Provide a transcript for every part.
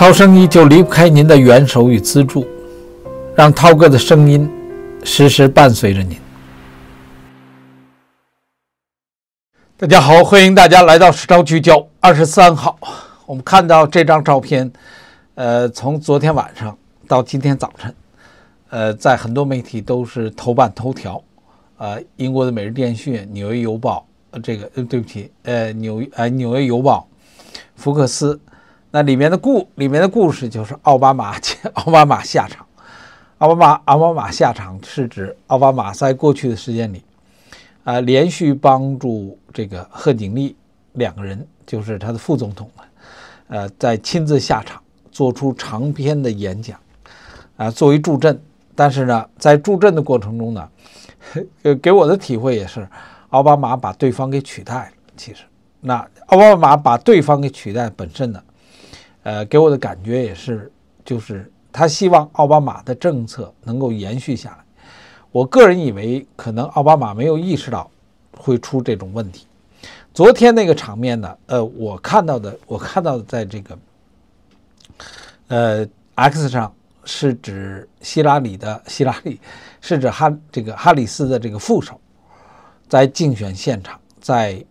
涛声依旧离不开您的援手与资助，让涛哥的声音时时伴随着您。大家好，欢迎大家来到时涛聚焦二十三号。我们看到这张照片，呃，从昨天晚上到今天早晨，呃，在很多媒体都是头版头条。呃，英国的《每日电讯》，《纽约邮报》。这个，呃，对不起，呃，《纽》呃，《纽约邮报》，福克斯。那里面的故，里面的故事就是奥巴马，奥巴马下场，奥巴马，奥巴马下场是指奥巴马在过去的时间里，啊，连续帮助这个贺锦丽两个人，就是他的副总统，呃，在亲自下场做出长篇的演讲，啊，作为助阵。但是呢，在助阵的过程中呢，给我的体会也是，奥巴马把对方给取代了。其实，那奥巴马把对方给取代本身呢。呃，给我的感觉也是，就是他希望奥巴马的政策能够延续下来。我个人以为，可能奥巴马没有意识到会出这种问题。昨天那个场面呢，呃，我看到的，我看到的在这个，呃，X 上是指希拉里的希拉里，是指哈这个哈里斯的这个副手，在竞选现场，在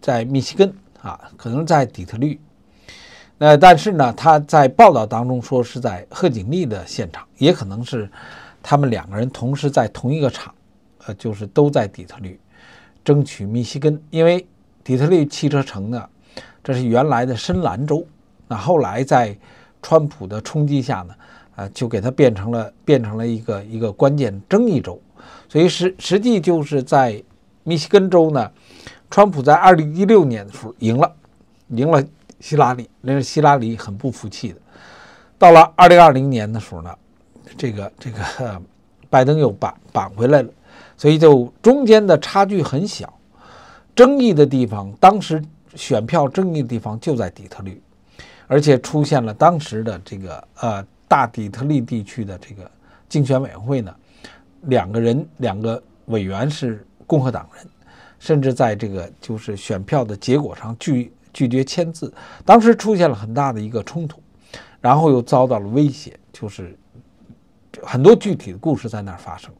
在密西根啊，可能在底特律。那但是呢，他在报道当中说是在贺锦丽的现场，也可能是他们两个人同时在同一个场，呃，就是都在底特律争取密西根，因为底特律汽车城呢，这是原来的深蓝州，那后来在川普的冲击下呢，啊，就给它变成了变成了一个一个关键争议州，所以实实际就是在密西根州呢，川普在二零一六年的时候赢了，赢了。希拉里，那是希拉里很不服气的。到了二零二零年的时候呢，这个这个拜登又扳扳回来了，所以就中间的差距很小。争议的地方，当时选票争议的地方就在底特律，而且出现了当时的这个呃大底特律地区的这个竞选委员会呢，两个人两个委员是共和党人，甚至在这个就是选票的结果上具。拒绝签字，当时出现了很大的一个冲突，然后又遭到了威胁，就是很多具体的故事在那儿发生。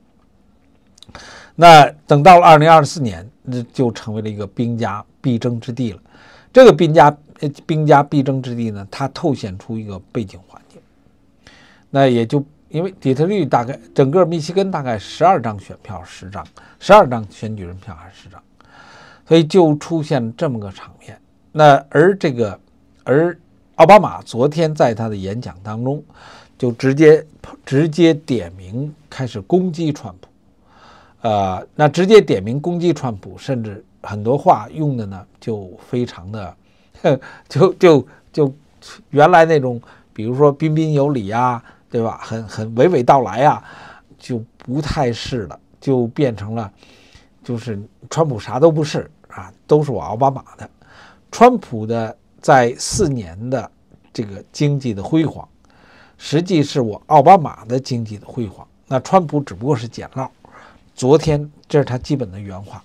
那等到了二零二四年，那就成为了一个兵家必争之地了。这个兵家，兵家必争之地呢，它透显出一个背景环境。那也就因为底特律大概整个密西根大概十二张选票，十张十二张选举人票还是十张，所以就出现这么个场面。那而这个，而奥巴马昨天在他的演讲当中，就直接直接点名开始攻击川普，呃，那直接点名攻击川普，甚至很多话用的呢就非常的，就就就原来那种，比如说彬彬有礼啊，对吧？很很娓娓道来啊，就不太是了，就变成了就是川普啥都不是啊，都是我奥巴马的。川普的在四年的这个经济的辉煌，实际是我奥巴马的经济的辉煌。那川普只不过是捡漏。昨天这是他基本的原话，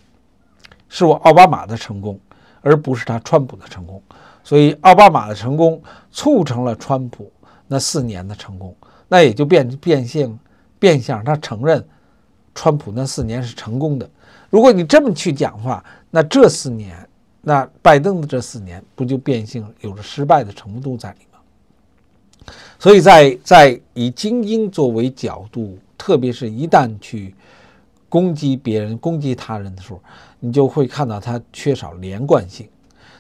是我奥巴马的成功，而不是他川普的成功。所以奥巴马的成功促成了川普那四年的成功，那也就变变性变相他承认川普那四年是成功的。如果你这么去讲话，那这四年。那拜登的这四年不就变性有着失败的程度在里吗？所以，在在以精英作为角度，特别是一旦去攻击别人、攻击他人的时候，你就会看到他缺少连贯性，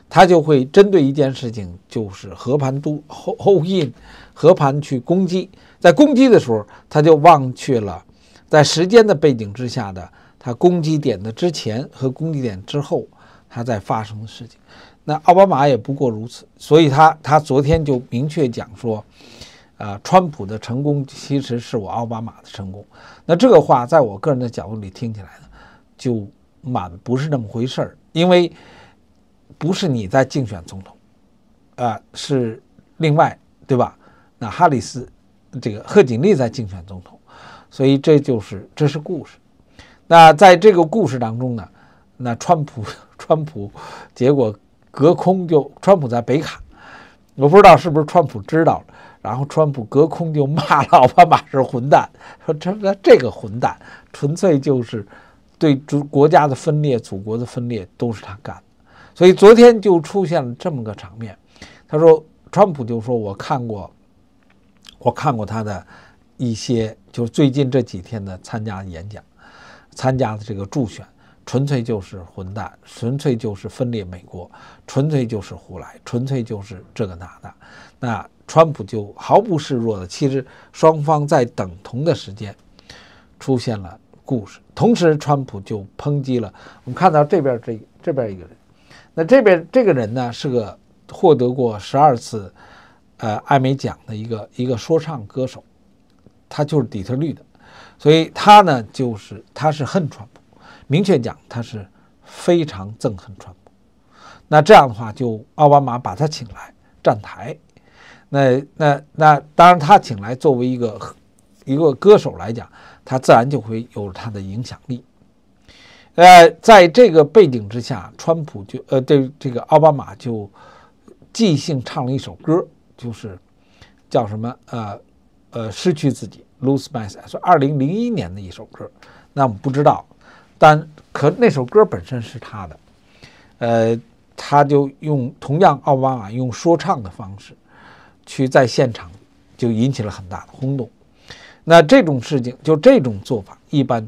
他就会针对一件事情，就是和盘都后后印，和盘去攻击。在攻击的时候，他就忘却了在时间的背景之下的他攻击点的之前和攻击点之后。他在发生的事情，那奥巴马也不过如此，所以他他昨天就明确讲说，啊，川普的成功其实是我奥巴马的成功。那这个话在我个人的角度里听起来呢，就满不是那么回事儿，因为不是你在竞选总统，啊，是另外对吧？那哈里斯这个贺锦丽在竞选总统，所以这就是这是故事。那在这个故事当中呢，那川普。川普结果隔空就，川普在北卡，我不知道是不是川普知道，然后川普隔空就骂奥巴马是混蛋，说这这个混蛋纯粹就是对主国家的分裂、祖国的分裂都是他干的，所以昨天就出现了这么个场面。他说，川普就说，我看过，我看过他的一些，就最近这几天的参加演讲、参加的这个助选。纯粹就是混蛋，纯粹就是分裂美国，纯粹就是胡来，纯粹就是这个那的。那川普就毫不示弱的，其实双方在等同的时间出现了故事。同时，川普就抨击了。我们看到这边这这边一个人，那这边这个人呢是个获得过十二次呃艾美奖的一个一个说唱歌手，他就是底特律的，所以他呢就是他是恨川普。明确讲，他是非常憎恨川普。那这样的话，就奥巴马把他请来站台。那那那，当然他请来作为一个一个歌手来讲，他自然就会有他的影响力。呃，在这个背景之下，川普就呃对这个奥巴马就即兴唱了一首歌，就是叫什么呃呃失去自己 （lose myself），是二零零一年的一首歌。那我们不知道。但可那首歌本身是他的，呃，他就用同样奥巴马用说唱的方式，去在现场就引起了很大的轰动。那这种事情就这种做法，一般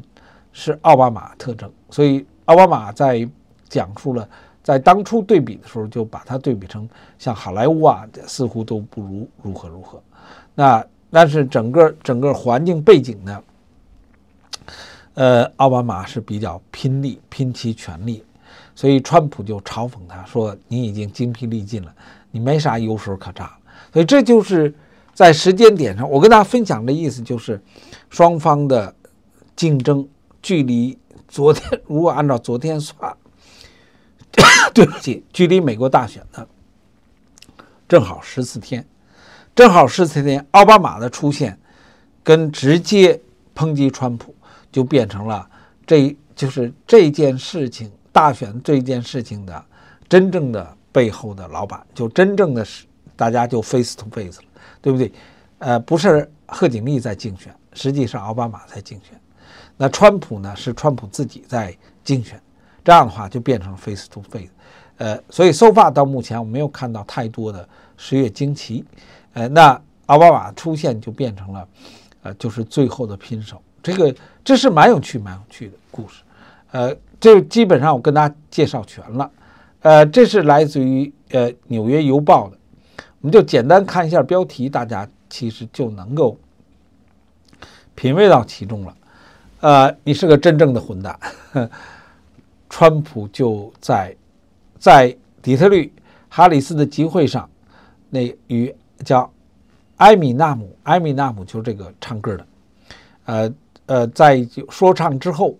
是奥巴马特征。所以奥巴马在讲述了在当初对比的时候，就把它对比成像好莱坞啊，似乎都不如如何如何。那那是整个整个环境背景呢？呃，奥巴马是比较拼力、拼其全力，所以川普就嘲讽他说：“你已经精疲力尽了，你没啥优势可占。”所以这就是在时间点上，我跟大家分享的意思就是，双方的竞争距离昨天，如果按照昨天算，对不起，距离美国大选呢，正好十四天，正好十四天。奥巴马的出现跟直接抨击川普。就变成了，这就是这件事情大选这件事情的真正的背后的老板，就真正的，是大家就 face to face 了，对不对？呃，不是贺锦丽在竞选，实际是奥巴马在竞选，那川普呢是川普自己在竞选，这样的话就变成 face to face，呃，所以 so far 到目前我没有看到太多的十月惊奇，呃，那奥巴马出现就变成了，呃，就是最后的拼手。这个这是蛮有趣、蛮有趣的故事，呃，这基本上我跟大家介绍全了，呃，这是来自于呃《纽约邮报》的，我们就简单看一下标题，大家其实就能够品味到其中了。呃，你是个真正的混蛋，川普就在在底特律哈里斯的集会上，那与叫艾米纳姆，艾米纳姆就是这个唱歌的，呃。呃，在说唱之后，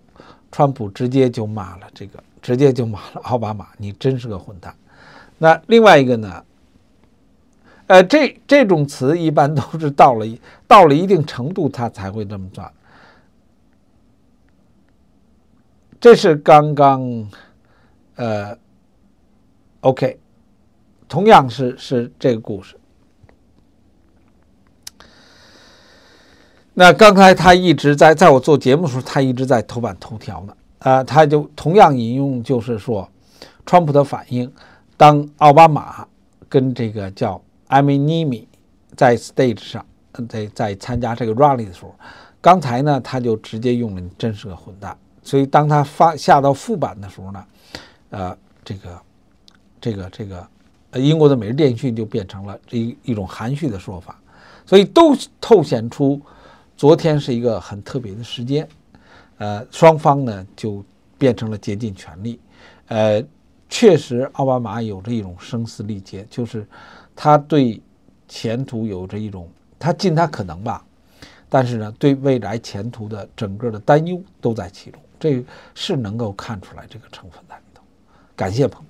川普直接就骂了这个，直接就骂了奥巴马，你真是个混蛋。那另外一个呢？呃，这这种词一般都是到了到了一定程度，他才会这么转。这是刚刚，呃，OK，同样是是这个故事。那刚才他一直在在我做节目的时候，他一直在头版头条呢。啊，他就同样引用，就是说，川普的反应，当奥巴马跟这个叫艾米尼米在 stage 上，在在参加这个 rally 的时候，刚才呢，他就直接用了“你真是个混蛋”。所以当他发下到副版的时候呢，呃，这个，这个，这个，呃，英国的《每日电讯》就变成了这一一种含蓄的说法，所以都透显出。昨天是一个很特别的时间，呃，双方呢就变成了竭尽全力，呃，确实奥巴马有着一种声嘶力竭，就是他对前途有着一种他尽他可能吧，但是呢，对未来前途的整个的担忧都在其中，这是能够看出来这个成分在里头。感谢朋友。